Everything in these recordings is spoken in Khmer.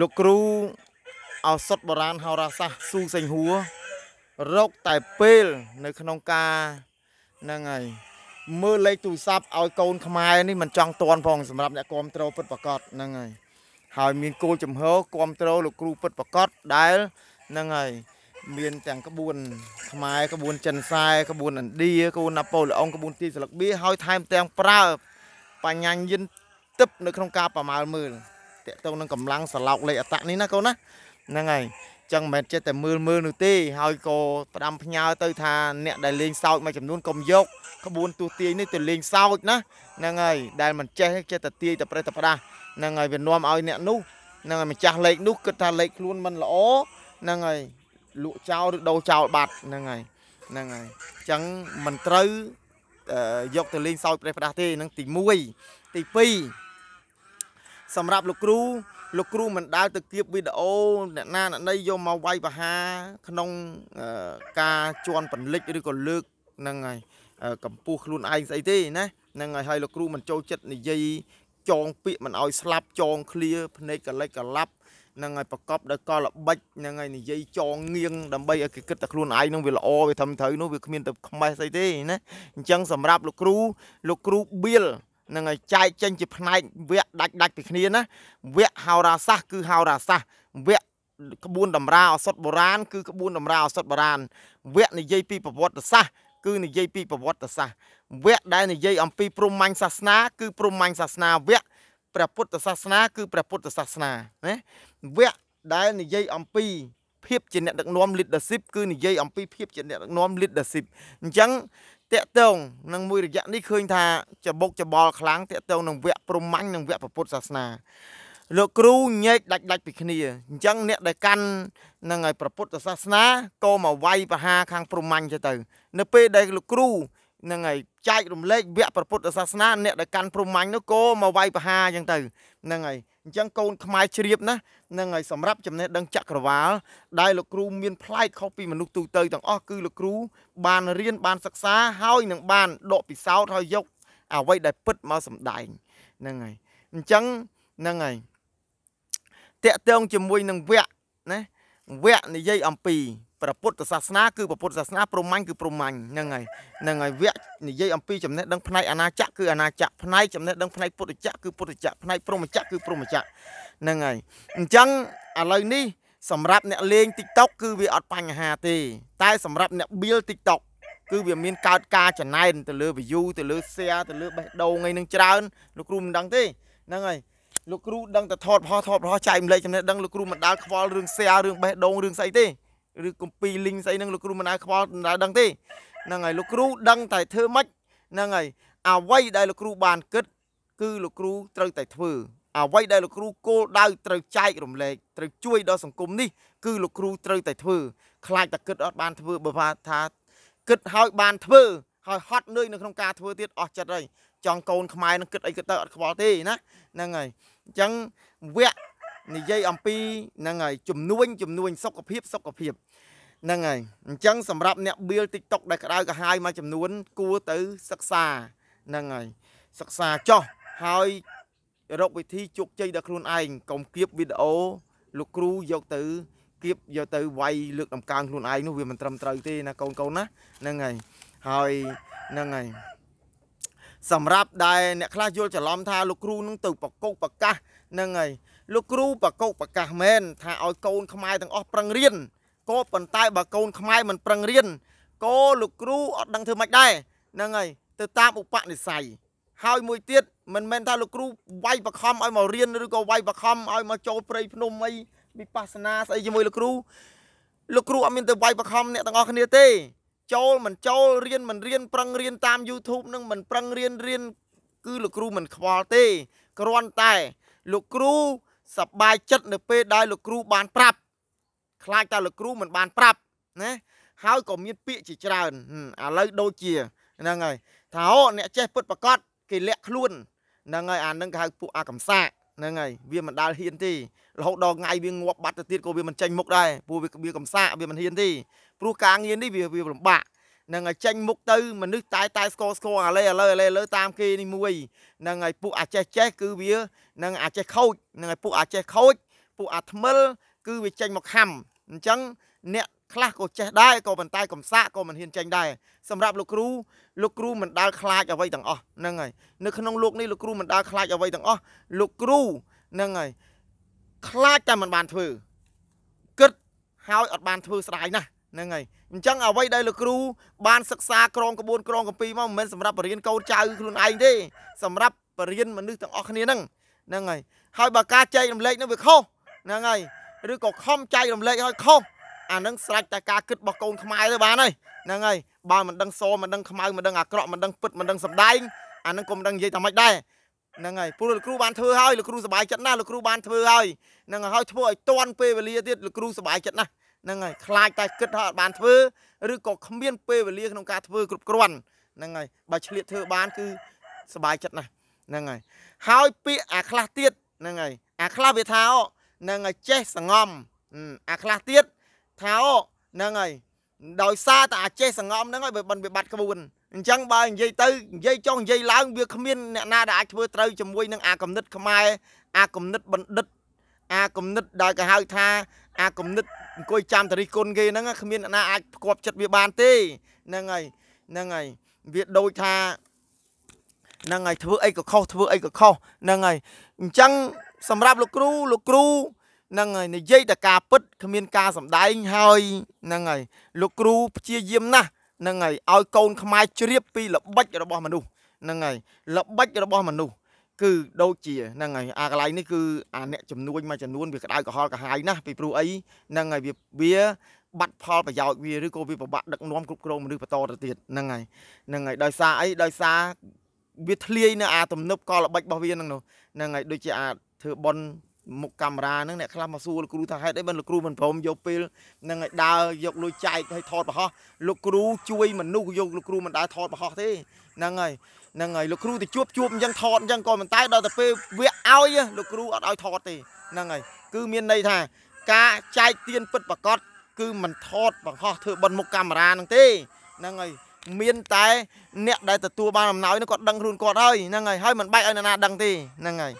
លោកគ្រូឱសថបុរាណហោរាសាស្ត្រស៊ូសេងហួររកតែពេលនៅក្នុងការហ្នឹងហើយមើលលេខទូរស័ព្ទឲ្យកូនខ្មែរនេះមិនចង់តន់ផងសម្រាប់អ្នកគ្រប់គ្រងពិតប្រកបហ្នឹងហើយហើយមានគោលចំហគ្រប់គ្រងលោកគ្រូពិតប្រកបដែលហ្នឹងហើយមានទាំងក្បួន ខ្មែរក្បួនចិនខ្សែក្បួនឥណ្ឌាក្បួនណាប៉ូឡេអុងក្បួនទីស្លឹកបៀហើយថែមទាំងប្រើបញ្ញាញិនទឹកនៅក្នុងការប្រមាលមើលតកតងនឹងកម្លាំងសាឡោកលេខអតៈនេះណាកូនណាហ្នឹងហើយចឹងមិនមែនចេះតែមើលមើលនោះទេហើយក៏ផ្ដាំផ្ញើទៅថាអ្នកដែលលេងសើចមួយចំនួនកុំយក ក្បួនទូទាយនេះទៅលេងសើចណាហ្នឹងហើយដែលមិនចេះចេះតែទាយតែប្រេះតែផ្ដាស់ហ្នឹងហើយវានាំឲ្យអ្នកនោះហ្នឹងហើយម្ចាស់លេខនោះគិតថាលេខខ្លួនមិនល្អហ្នឹងហើយលក់ចោលឬដូរចោលបាត់ហ្នឹងហើយហ្នឹងហើយអញ្ចឹងមិនត្រូវយកទៅលេងសើចប្រេះផ្ដាស់ទេហ្នឹងទី1ទី2សម្រាប់លោកគ្រូលោកគ្រូមិនដាល់ទៅគៀបវីដេអូអ្នកណាអ្នកណីយកមកវាយបហា ក្នុងការជន់បន្លិចឬក៏លើកនឹងហើយកម្ពស់ខ្លួនឯងស្អីទេណានឹងហើយហើយលោកគ្រូមិនចូលចិត្តនិយាយចងពាក្យមិនឲ្យស្លាប់ចងឃ្លាភ្នែកកលិចកលាប់នឹងហើយប្រកបដោយកលល្បិចនឹងហើយនិយាយចងងៀងដើម្បីឲ្យគេគិតតែខ្លួនឯងនឹងវាល្អវាធំត្រូវនោះវាគ្មានទៅខ្មេះស្អីទេណាអញ្ចឹងសម្រាប់លោកគ្រូលោកគ្រូបៀលនឹងឲ្យចែកចេញជាផ្នែកវគ្គដាច់ដាច់ពីគ្នាណាវគ្គហោរាសាស្ត្រគឺហោរាសាស្ត្រវគ្គក្បួន តម្រាអសតបុរាណគឺក្បួនតម្រាអសតបុរាណវគ្គនិយាយពីប្រវត្តិសាស្ត្រគឺនិយាយពីប្រវត្តិសាស្ត្រវគ្គដែលនិយាយអំពីព្រហ្មញ្ញសាសនា គឺព្រហ្មញ្ញសាសនាវគ្គព្រះពុទ្ធសាសនាគឺព្រះពុទ្ធសាសនាណាវគ្គដែលនិយាយអំពីភាពជាអ្នកដឹកនាំ leadership គឺនិយាយអំពីភាពជាអ្នកដឹកនាំ leadership អញ្ចឹងតាក់ទងនឹងមួយរយៈនេះឃើញថាច្បុកច្បល់ខ្លាំងតាក់ទងនឹងវគ្គព្រហ្មញ្ញនិងវគ្គពុទ្ធសាសនាលោកគ្រូញែកដាច់ដាច់ពីគ្នាអញ្ចឹងអ្នកដែលកាន់នឹងឲ្យប្រពុទ្ធសាសនាក៏មកវាយប្រហារខាងព្រហ្មញ្ញទៅទៅ នៅពេលដែលលោកគ្រូនឹងឲ្យចែករំលែកវគ្គប្រពុទ្ធសាសនាអ្នកដែលកាន់ព្រហ្មញ្ញនោះក៏មកវាយប្រហារអញ្ចឹងទៅហ្នឹងហើយអញ្ចឹងកូនខ្មែរជ្រាបណានឹងហើយសម្រាប់ចំណេះដឹងចក្រវាលដែលលោកគ្រូមានផ្លែកខុសពីមនុស្សទូទៅទាំងអស់គឺលោកគ្រូបានរៀនបានសិក្សាហើយនឹងបានដកពិសោធន៍ហើយយកអ្វីដែលពិតមកសម្ដែងហ្នឹងហើយអញ្ចឹងហ្នឹងហើយតាក់ទងជាមួយនឹងវគ្គណាវគ្គនិយាយអំពីព្រះពុទ្ធសាសនាគឺព្រះពុទ្ធសាសនាព្រហ្មញ្ញគឺព្រហ្មញ្ញហ្នឹងហើយហ្នឹងហើយវគ្គនិយាយអំពីចំណេះដឹងផ្នែកអាណាចក្រគឺអាណាចក្រផ្នែកចំណេះដឹងផ្នែកពុទ្ធចក្រគឺពុទ្ធចក្រផ្នែកព្រហ្មចក្រគឺព្រហ្មចក្រហ្នឹងហើយអញ្ចឹងឥឡូវនេះសម្រាប់អ្នកលេង TikTok គឺវាអត់បញ្ហាទេតែសម្រាប់អ្នកបៀល TikTok គឺវាមានកើតការចំណែនទៅលើ view ទៅលើ share ទៅលើបេះដូងអីនឹងច្រើនលោកគ្រូមិនដឹងទេហ្នឹងហើយលោកគ្រូដឹងតែថតផោះថតផោះចែករំលែកចំណេះដឹងលោកគ្រូមិនដាល់ខ្វល់រឿង share រឿងបេះដូងរឿងស្អីទេឬកំពីលីងស្អីហ្នឹងលោកគ្រូមិនអាចខ្វល់មិនដឹងទេហ្នឹងហើយលោកគ្រូដឹងតែធ្វើម៉េចហ្នឹងហើយអ្វីដែលលោកគ្រូបានគិតគឺលោកគ្រូត្រូវតែធ្វើអ្វីដែលលោកគ្រូគោលដៅត្រូវចែករំលែកត្រូវជួយដល់សង្គមនេះគឺលោកគ្រូត្រូវតែធ្វើខ្លាចតែគិតអត់បានធ្វើ បើថាគិតហើយបានធ្វើ ហើយហត់នឿយនៅក្នុងការធ្វើទៀតអស់ចិត្តហើយចង់កូនខ្មែរនឹងគិតអីគិតទៅអត់ខ្វល់ទេណាហ្នឹងហើយអញ្ចឹងវគ្គនិយាយអំពីហ្នឹងហើយជំនួញជំនួញសុខភាពសុខភាពហ្នឹងហើយអញ្ចឹងសម្រាប់អ្នកបៀល TikTok ដែលក្តៅក្រហាយមួយចំនួន គួរទៅសិក្សាហ្នឹងហើយសិក្សាចោះហើយរកវិធីជោគជ័យដល់ខ្លួនឯងកុំគៀបវីដេអូលោកគ្រូយកទៅគៀបយកទៅវាយលើកដំកើងខ្លួនឯងនោះវាមិនត្រឹមត្រូវទេណាកូនកូនណាហ្នឹងហើយហើយហ្នឹងហើយសម្រាប់ដែលអ្នកខ្លះយល់ច្រឡំថាលោកគ្រូនឹងទៅប្រកោកប្រកាសហ្នឹងហើយលោកគ្រូប្រកោកប្រកាសមែនថាឲ្យកូនខ្មែរទាំងអស់ប្រឹងរៀនគោប៉ុន្តែបើកូនខ្មែរមិនប្រឹងរៀនគោលោកគ្រូអត់ដឹងធ្វើម៉េចដែរហ្នឹងហើយទៅតាមឧបនិស្ស័យហើយមួយទៀតមិនមែនថាលោកគ្រូវាយបខំឲ្យមករៀនឬក៏វាយបខំឲ្យមកចូលព្រៃភ្នំអីវិបស្សនាស្អីជាមួយលោកគ្រូលោកគ្រូអត់មានទៅវាយបខំអ្នកទាំងអស់គ្នាទេ ចូលមិនចូលរៀនមិនរៀនប្រឹងរៀនតាម YouTube នឹងមិនប្រឹងរៀនរៀនគឺលោកគ្រូមិនខ្វល់ទេគ្រាន់តែលោកគ្រូសប្បាយចិត្តនៅពេលដែលលោកគ្រូបានប្រាប់ខ្លាចតែលោកគ្រូមិនបានប្រាប់ណាហើយក៏មានពាក្យជាច្រើនឥឡូវដូចជាហ្នឹងហើយថាអូអ្នកចេះពិតប្រកបគេលាក់ខ្លួនហ្នឹងហើយអានឹងគេហៅពួកអាកំសាកហ្នឹងហើយវាមិនដាល់ហ៊ានទេរហូតដល់ថ្ងៃវាងាប់បាត់ទៅទៀតក៏វាមិនចេញមុខដែរព្រោះវាកំសាកវាមិនហ៊ានទេព្រោះការងារនេះវាវាលំបាកហ្នឹងហើយចេញមុខទៅមនុស្សតែតែស្គរស្គរឥឡូវឥឡូវឥឡូវលើតាមគេនេះមួយហ្នឹងហើយពួកអាចេះចេះគឺវាហ្នឹងអាចេះខូចហ្នឹងហើយពួកអាចេះខូចពួកអាថ្មិលគឺវាចេញមកខំអញ្ចឹងអ្នកខ្លះក៏ចេះដែរក៏ប៉ុន្តែកំសាកក៏មិនហ៊ានចេញដែរសម្រាប់លោកគ្រូលោកគ្រូមិនដាល់ខ្លាចអ្វីទាំងអស់ហ្នឹងហើយនៅក្នុងលោកនេះលោកគ្រូមិនដាល់ខ្លាចអ្វីទាំងអស់លោកគ្រូហ្នឹងហើយខ្លាចតែមិនបានធ្វើគិតហើយអត់បានធ្វើស្ដាយណាស់ហ្នឹងហើយអញ្ចឹងអ្វីដែលលោកគ្រូបានសិក្សាក្រងក្បួនក្រងកម្ពីមកមិនមែនសម្រាប់បរិញ្ញាកូនចៅខ្លួនឯងទេសម្រាប់បរិញ្ញាមនុស្សទាំងអស់គ្នាហ្នឹងហ្នឹងហើយហើយបើការចែករំលែកនឹងវាខុសហ្នឹងហើយឬក៏ខំចែករំលែកឲ្យខុសអានឹងស្រេចតែការគិតរបស់កូនខ្មែរទៅបានហើយហ្នឹងហើយបើមិនដឹងសមិនដឹងខ្មៅមិនដឹងអាក្រក់មិនដឹងពិតមិនដឹងសម្ដែងអានឹងក៏មិនដឹងនិយាយថាម៉េចដែរហ្នឹងហើយព្រោះលោកគ្រូបានធ្វើហើយលោកគ្រូសប្បាយចិត្តណាស់លោកគ្រូបានធ្វើហើយហ្នឹងហើយធ្វើឲ្យតន់ពេលវេលាទៀតលោកគ្រូសប្បាយចិត្តណាស់ហ្នឹងហើយខ្លាចតែគិតថាអត់បានធ្វើឬក៏គ្មានពេលវេលាក្នុងការធ្វើ គ្រប់គ្រាន់ហ្នឹងហើយបើឆ្លៀតធ្វើបានគឺសប្បាយចិត្តណាស់ហ្នឹងហើយហើយពាក្យអាខ្លះទៀតហ្នឹងហើយអាខ្លះវាថាអូនឹងចេះសងំអាខ្លះទៀតថាអូហ្នឹងហើយដោយសារតែអាចេះសងំហ្នឹងហើយបើវិបត្តិក្បួនអញ្ចឹងបើនិយាយទៅនិយាយចុះនិយាយឡើងវាគ្មានអ្នកណាដែលអាចធ្វើត្រូវជាមួយនឹងអាគំនិតខ្មែរអាគំនិតបណ្ឌិតអាគំនិតដែលគេហៅថាអាគំនិតអង្គុយចាំតរិះគុណគេហ្នឹងគ្មានអ្នកណាអាចផ្គប់ចិត្តវាបានទេហ្នឹងហើយហ្នឹងហើយវាដូចថាហ្នឹងហើយធ្វើអីក៏ខុសធ្វើអីក៏ខុសហ្នឹងហើយអញ្ចឹងសម្រាប់លោកគ្រូលោកគ្រូហ្នឹងហើយនិយាយតែការពិតគ្មានការសម្ដែងហើយហ្នឹងហើយលោកគ្រូព្យាយាមណាស់ហ្នឹងហើយឲ្យកូនខ្មែរជ្រាបពីល្បិចរបស់មនុស្សហ្នឹងហើយល្បិចរបស់មនុស្សគឺដូចជាហ្នឹងហើយអាកន្លែងនេះគឺអាអ្នកចំនួនមួយចំនួនវាក្តៅក្រហល់ក្រហាយណាស់ពីព្រោះអីហ្នឹងហើយវាវាបាត់ផលប្រយោជន៍វាឬក៏វាពិបាកដឹកនាំគ្រប់គ្រងមនុស្សបន្តទៅទៀតហ្នឹងហើយហ្នឹងហើយដោយសារអីដោយសារវាធ្លាយនៅអាទំនប់កលល្បិចរបស់វាហ្នឹងនោះហ្នឹងហើយដូចជាអាធ្វើប៉ុនមុខកាមេរ៉ាហ្នឹងអ្នកខ្លះមកសួរលោកគ្រូថាហេតុអីបានលោកគ្រូមិនព្រមយកពេលនឹងឲ្យដើរយកលុយចែកឲ្យថតបរោះលោកគ្រូជួយ មនុស្សយកលោកគ្រូមិនដើរថតបរោះទេហ្នឹងហើយហ្នឹងហើយលោកគ្រូទៅជួបជួបអញ្ចឹងថតអញ្ចឹងក៏មិនតែដល់ទៅពេលវាឲ្យលោកគ្រូអត់ឲ្យថតទេហ្នឹងហើយគឺមានន័យថា ការចែកទានពិតប្រកបគឺមិនថតបង្ហោះធ្វើបិណ្ឌមុខកាមេរ៉ាហ្នឹងទេហ្នឹងហើយមានតែអ្នកដែលទទួលបានអំណោយនោះគាត់ដឹងខ្លួនគាត់ហើយហ្នឹងហើយហើយមិនបាច់ឲ្យនរណាដឹងទេហ្នឹងហើយ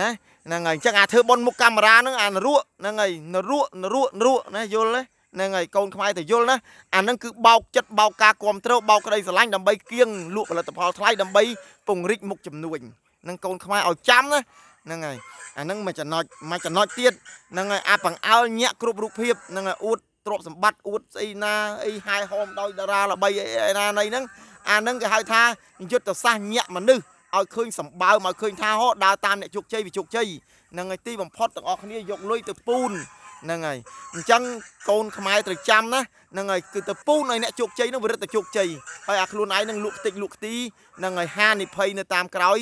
ណាហ្នឹងហើយអញ្ចឹងអាធ្វើប៉ុនមុខកាមេរ៉ាហ្នឹងអានរក់ហ្នឹងហើយនរក់នរក់នរក់ណាយល់ទេហ្នឹងហើយកូនខ្មែរទៅយល់ណាអាហ្នឹងគឺបោកចិត្តបោកការគ្រប់គ្រងបោកក្តីស្រឡាញ់ដើម្បីគៀងលក់ផលិតផលថ្លៃដើម្បីពង្រីកមុខចំនួនហ្នឹងកូនខ្មែរឲ្យចាំណាហ្នឹងហើយអាហ្នឹងមួយចំណុចមួយចំណុចទៀតហ្នឹងហើយអាបង្អើលញាក់គ្រប់រូបភាពហ្នឹងហើយអួតទ្រព្យសម្បត្តិអួតស្អីណាអីហាយហោមដោយតារាល្បីអីណានៃហ្នឹងអាហ្នឹងគេហៅថាយុទ្ធសាស្ត្រញាក់មនុស្សឲ្យឃើញសម្បើមឲ្យឃើញថាហោដើរតាមអ្នកជោគជ័យវាជោគជ័យហ្នឹងហើយទីបំផុតទាំងអស់គ្នាយកលុយទៅពូនហ្នឹងហើយអញ្ចឹងកូនខ្មែរត្រូវចាំណាហ្នឹងហើយគឺទៅពូនឲ្យអ្នកជោគជ័យនឹងវិរិទ្ធជោគជ័យហើយអាខ្លួនឯងនឹងលក់ខ្ទេចលក់ខ្ទីហ្នឹងហើយហានិភ័យនៅតាមក្រោយ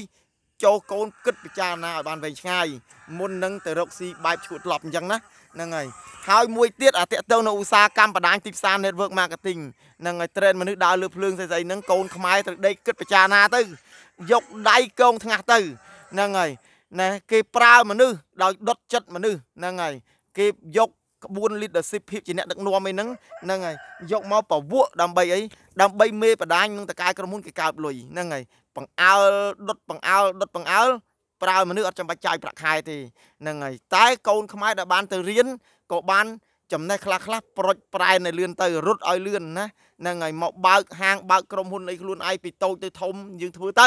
ចូលកូនគិតពិចារណាឲ្យបានវែងឆ្ងាយមុននឹងទៅរកស៊ីបែបឈួតឡប់អញ្ចឹងណាហ្នឹងហើយហើយមួយទៀតអាតេតទៅនៅឧស្សាហកម្មបណ្ដាញទីផ្សារ network marketing ហ្នឹងហើយ trend មនុស្សដើរលើភ្លើងស្អីស្អីហ្នឹងកូនខ្មែរត្រូវដេកគិតពិចារណាទៅយកដៃកងថ្ងាស់ទៅហ្នឹងហើយណាគេប្រើមនុស្សដោយដុតចិត្តមនុស្សហ្នឹងហើយគេយកក្បួន leadership ភាពជាអ្នកដឹកនាំឯហ្នឹងហ្នឹងហើយយកមកប្រវក់ដើម្បីអីដើម្បីមេបដាញនឹងតកែក្រុមហ៊ុនគេកើបលុយហ្នឹងហើយបង្អើលដុតបង្អើលដុតបង្អើលប្រើមនុស្សអត់ចាំបាច់ចាយប្រាក់ខែទេហ្នឹងហើយតែកូនខ្មែរដែលបានទៅរៀនក៏បានចំណេះខ្លះខ្លះប្រុចប្រែនៅលឿនទៅ រត់ឲ្យលឿនណាហ្នឹងហើយមកបើកហាងបើកក្រុមហ៊ុនអីខ្លួនឯងពីតូចទៅធំ យើងធ្វើទៅ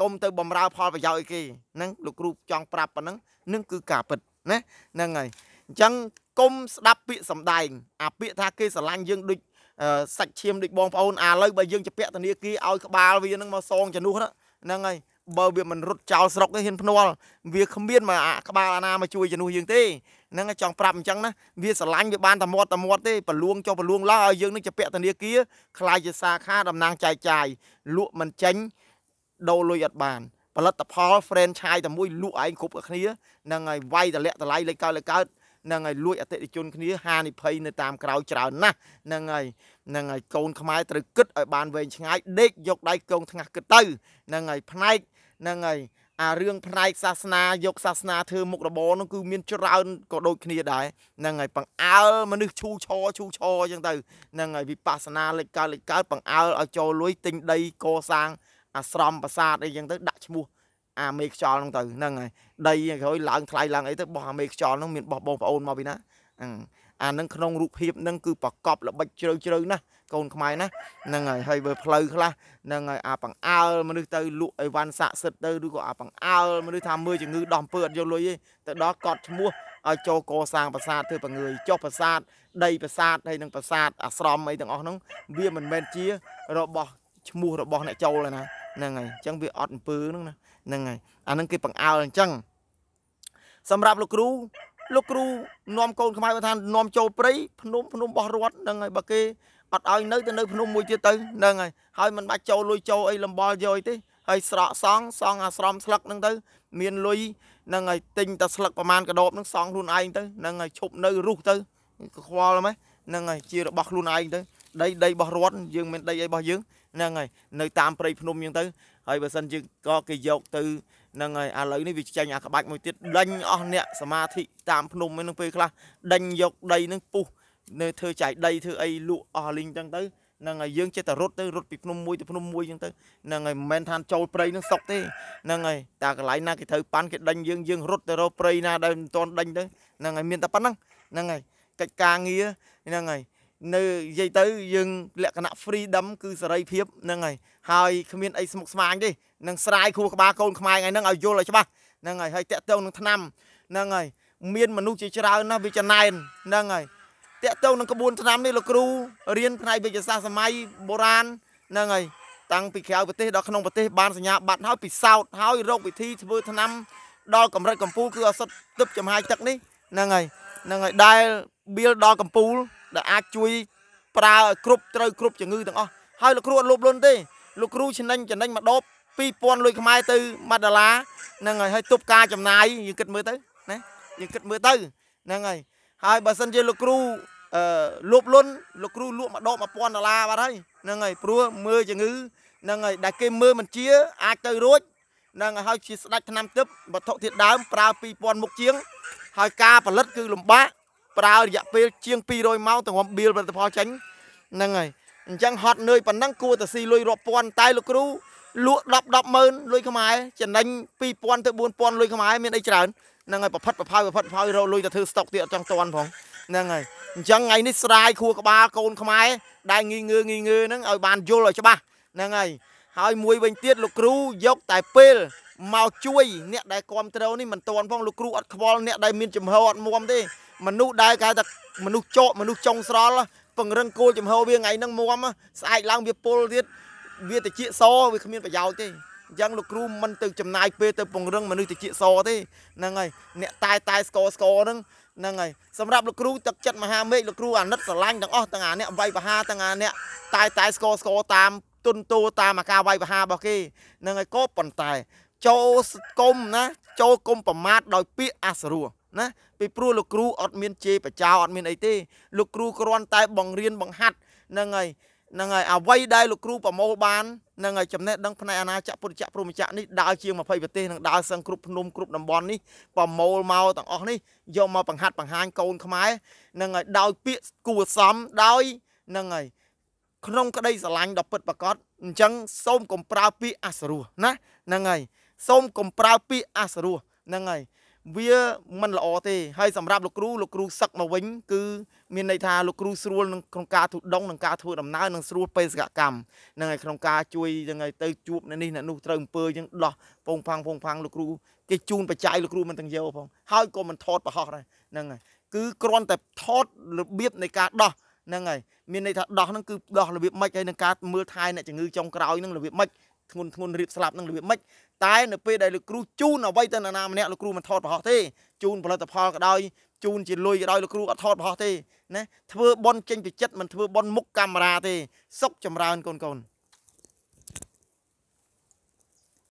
កុំទៅបំរើផលប្រយោជន៍អីគេហ្នឹងលោកគ្រូចង់ប្រាប់ប៉ុណ្ណឹងនឹងគឺការពិតណាហ្នឹងហើយអញ្ចឹងកុំស្ដាប់ពាក្យសំដែង អាពាក្យថាគេស្រឡាញ់យើងដូចសាច់ឈាមដូចបងប្អូនអាឡូវបើយើងជាពាក់ធនាគារឲ្យក្បាលវាហ្នឹងមកសងជំនួសហ្នឹងហើយបើវាមិនរត់ចោលស្រុកទេហ៊ានភ្នាល់វាគ្មានមកអាក្បាលអាណាមកជួយជំនួសយើងទេហ្នឹងចង់ប្រាប់អញ្ចឹងណាវាស្រឡាញ់វាបានតែមាត់តែមាត់ទេប្រលួងចុះប្រលួងឡើឲ្យយើងនឹងជាពាក់ធនាគារคล้ายជាសាខាតំណាងចែកចាយលក់មិនចេញដូរលុយអត់បានផលិតផល franchise តែមួយ លក់ឯងគ្រប់គ្នានឹងឲ្យវាយតម្លាក់តម្លៃលេខកើតលេខកើតនឹងឲ្យលួចអតិថិជនគ្នាហានិភ័យនៅតាមក្រៅច្រើនណាស់នឹងហើយនឹងហើយកូនខ្មែរត្រូវគិតឲ្យបានវែងឆ្ងាយដេក យកដៃកងថ្ងាស់គិតទៅនឹងហើយផ្នែកនឹងហើយអារឿងផ្នែកសាសនាយកសាសនាធ្វើមុខរបរនោះគឺមានច្រើនក៏ដូចគ្នាដែរហ្នឹងហើយបង្អើលមនុស្សឈូឆរឈូឆរអញ្ចឹងទៅហ្នឹងហើយវិបស្សនាលេចកើតលេចកើតបង្អើលឲ្យចូលលួយទិញដីកសាង អាស្រមប្រាសាទអីអញ្ចឹងទៅ ដាក់ឈ្មោះអាមេខ្យល់ហ្នឹងទៅហ្នឹងហើយដីក្រោយឡើងថ្លៃឡើងអីទៅបោះអាមេខ្យល់ហ្នឹងមានបោះបងប្អូនមកពីណាអាហ្នឹងក្នុងរូបភាពហ្នឹងគឺប្រកប ល្បិចជ្រៅជ្រៅណាស់កូនខ្មែរណាហ្នឹងហើយហើយបើផ្លូវខ្លះហ្នឹងហើយអាបង្អើលមនុស្សទៅលក់អីវ៉ាន់ស័កសិតទៅឬក៏អាបង្អើលមនុស្សថាមើលជំងឺដោះអំពើអត់យកលុយទេទៅដល់កត់ឈ្មោះឲ្យចូលកសាងប្រាសាទធ្វើបង្ងើយចុះប្រាសាទដីប្រាសាទហើយនឹងប្រាសាទអាស្រមអីទាំងអស់ហ្នឹងវាមិនមែនជា របស់ឈ្មោះរបស់អ្នកចូលណាហ្នឹងហើយអញ្ចឹងវាអត់អំពើហ្នឹងណាហ្នឹងហើយអាហ្នឹងគេបង្អើលអញ្ចឹងសម្រាប់លោកគ្រូលោកគ្រូនាំកូនខ្មែរថានាំចូលព្រៃភ្នំភ្នំបោះរត់ហ្នឹងហើយបើគេអត់ឲ្យនៅទៅនៅភ្នំមួយទៀតទៅហ្នឹងហើយហើយមិនបាច់ចូលលុយចូលអីលំបល់យកអីទេហើយស្រក់សង់សង់អាស្រមស្លឹកហ្នឹងទៅមានលុយហ្នឹងហើយទិញតែស្លឹកប្រមាណកដោបហ្នឹងសង់ខ្លួនឯងទៅហ្នឹងហើយឈប់នៅរុះទៅខ្វល់ហ្មងហ្នឹងហើយជារបស់ខ្លួនឯងទៅដីដីរបស់រដ្ឋយើងមានដីអីរបស់យើងហ្នឹងហើយនៅតាមព្រៃភ្នំយើងទៅហើយបើសិនយើងក៏គេយកទៅហ្នឹងហើយឥឡូវនេះវាចាញ់អាក្បាច់មួយទៀតដេញអស់អ្នកសមាធិតាមភ្នំហ្នឹងពេលខ្លះដេញយកដីហ្នឹងពុះនៅធ្វើចាយដីធ្វើអីលក់អស់លីងចឹងទៅនឹងហើយយើងចេះតែរត់ទៅរត់ពីភ្នំមួយទៅភ្នំមួយចឹងទៅនឹងហើយមិនមែនថាចូលព្រៃនឹងសុកទេនឹងហើយតាកន្លែងណាគេត្រូវប៉ាន់គេដេញយើងយើងរត់ទៅរកព្រៃណាដែលមិនទាន់ដេញទៅនឹងហើយមានតែប៉ុណ្ណឹងនឹងហើយកិច្ចការងារនឹងហើយនៅនិយាយទៅយើងលក្ខណៈ freedom គឺសេរីភាពនឹងហើយហើយគ្មានអីស្មុគស្មាញទេនឹងស្រាយខួរក្បាលកូនខ្មែរថ្ងៃហ្នឹងឲ្យយល់ឲ្យច្បាស់នឹងហើយហើយតាក់ទងនឹងឆ្នាំនឹងហើយមានមនុស្សជាច្រើនណាស់វាចណែននឹងហើយតកតងនឹងក្បួនឆ្នាំនេះលោកគ្រូរៀនផ្នែកវិទ្យាសាស្ត្រសម័យបុរាណហ្នឹងហើយតាំងពីក្រៅប្រទេសដល់ក្នុងប្រទេសបានសញ្ញាបត្រហើយពិសោធន៍ហើយរកវិធីធ្វើឆ្នាំដល់កម្រិតកម្ពូលគឺអសត់ទឹកចំហាយទឹកនេះហ្នឹងហើយហ្នឹងហើយដែលបៀលដល់កម្ពូលដែលអាចជួយ ប្រើឲ្យគ្រប់ត្រូវគ្រប់ជំងឺទាំងអស់ហើយលោកគ្រូអត់លោភលន់ទេលោកគ្រូចំណេញចំណេញមកដប2000លុយខ្មែរទៅ1ដុល្លារហ្នឹងហើយហើយទប់ការចំណាយយើងគិតមើលទៅណាយើងគិតមើលទៅហ្នឹងហើយហើយបើសិនជាលោកគ្រូអឺលោបលុនលោកគ្រូលក់មួយដប1000ដុល្លារបាត់ហើយហ្នឹងហើយព្រោះមើលជំងឺហ្នឹងហើយដែលគេមើលមិនជា អាចទៅរួចហ្នឹងហើយជាស្ដាច់ឆ្នាំទឹកវត្ថុធាតុដើមប្រើ2000មុខជាង ហើយការផលិតគឺលំបាកប្រើរយៈពេលជាង200ម៉ោងទាំងរំបៀលផលិតផលចេញហ្នឹងហើយអញ្ចឹងហត់នឿយប៉ុណ្ណឹងគួរតែស៊ីលុយរាប់ពាន់តែលោកគ្រូលក់10 10ម៉ឺនលុយខ្មែរចំណេញ2000ទៅ4000លុយខ្មែរមានអីច្រើនហ្នឹងហើយប្រផិតប្រផៅប្រផិតប្រផៅរកលុយទៅធ្វើស្តុកទៀតអត់ចង់តាន់ផងហ្នឹងហើយអញ្ចឹងថ្ងៃនេះស្រាយខួរក្បាលកូនខ្មែរដែលងីងើងីងើហ្នឹងឲ្យបានយល់ឲ្យច្បាស់ហ្នឹងហើយហើយមួយវិញទៀតលោកគ្រូយកតែពេលមកជួយអ្នកដែលគ្រប់ត្រូលនេះមិនតាន់ផងលោកគ្រូអត់ខ្វល់អ្នកដែលមានចំហអត់មុំទេ មនុស្សដែលគេថាមនុស្សចោកមនុស្សចុងស្រល់ពង្រឹងគោលចំហវាថ្ងៃហ្នឹងមុំស្អែកឡើងវាពុលទៀតវាតិចសវាគ្មានប្រយោជន៍ទេអញ្ចឹងលោកគ្រូមិនទៅចំណាយ ពេលទៅពង្រឹងមនុស្សតិចសទេហ្នឹងហើយអ្នកតែតែស្គរស្គរហ្នឹងហ្នឹងហើយសម្រាប់លោកគ្រូទឹកចិត្តមហាមេឃលោកគ្រូអាណិតស្រឡាញ់ទាំងអស់ទាំងអាអ្នកវាយប្រហាទាំងអាអ្នកតែតែស្គរស្គរតាមទុនតួតាមអាការវាយប្រហារបស់គេហ្នឹងហើយក៏ប៉ុន្តែចូលគុំណាចូលគុំប្រមាថដោយពាក្យអសរោះណាពីព្រោះលោកគ្រូអត់មានជេរបចោអត់មានអីទេលោកគ្រូគ្រាន់តែបង្រៀនបង្ហាត់ហ្នឹងហើយនឹងហើយអ្វីដែលលោកគ្រូប្រមូលបាននឹងហើយចំណេះដឹងផ្នែកអាណាចក្រពុទ្ធចក្រព្រហ្មចក្រនេះដើរជាង20ប្រទេសនឹងដើរសឹងគ្រប់ភ្នំគ្រប់តំបន់នេះប្រមូលមកទាំងអស់នេះយកមកបង្ហាត់បង្ហាញកូនខ្មែរនឹងហើយដោយពាក្យគួសមដោយនឹងហើយក្នុងក្តីស្រឡាញ់ដ៏ពិតប្រាកដអញ្ចឹងសូមកុំប្រើពាក្យអសរោះណាហ្នឹងហើយសូមកុំប្រើពាក្យអសរោះហ្នឹងហើយវាមិនល្អទេហើយសម្រាប់លោកគ្រូលោកគ្រូសឹកមកវិញគឺមានន័យថាលោកគ្រូស្រួលក្នុងការទុដងនិងការធ្វើដំណើរនិងស្រួលបេសកកម្មនឹងឲ្យក្នុងការជួយយ៉ាងឲ្យទៅជួបអ្នកនេះអ្នកនោះត្រូវអំពើយ៉ាងដោះពងផាំងពងផាំងលោកគ្រូគេជូនបច្ច័យលោកគ្រូមិនទាំងយកផងហើយក៏មិនថតប្រហោះដែរហ្នឹងហើយគឺគ្រាន់តែថតរបៀបនៃការដោះហ្នឹងហើយមានន័យថាដោះហ្នឹងគឺដោះរបៀបម៉េចហើយនឹងការមើលថែអ្នកជំងឺចុងក្រោយហ្នឹងរបៀបម៉េចធ្ងន់ធ្ងន់រៀបស្លាប់នឹងរបៀបម៉េចតែនៅពេលដែលលោកគ្រូជូនអ្វីទៅអ្នកណាម្នាក់លោកគ្រូមិនថតប្រហោះទេ ជូនផលិតផលក៏ដោយជូនជាលុយក៏ដោយលោកគ្រូអត់ថតប្រហោះទេណាធ្វើប៉ុនចេញពីចិត្តមិនធ្វើប៉ុនមុខកាមេរ៉ាទេ សុខចម្រើនកូនកូន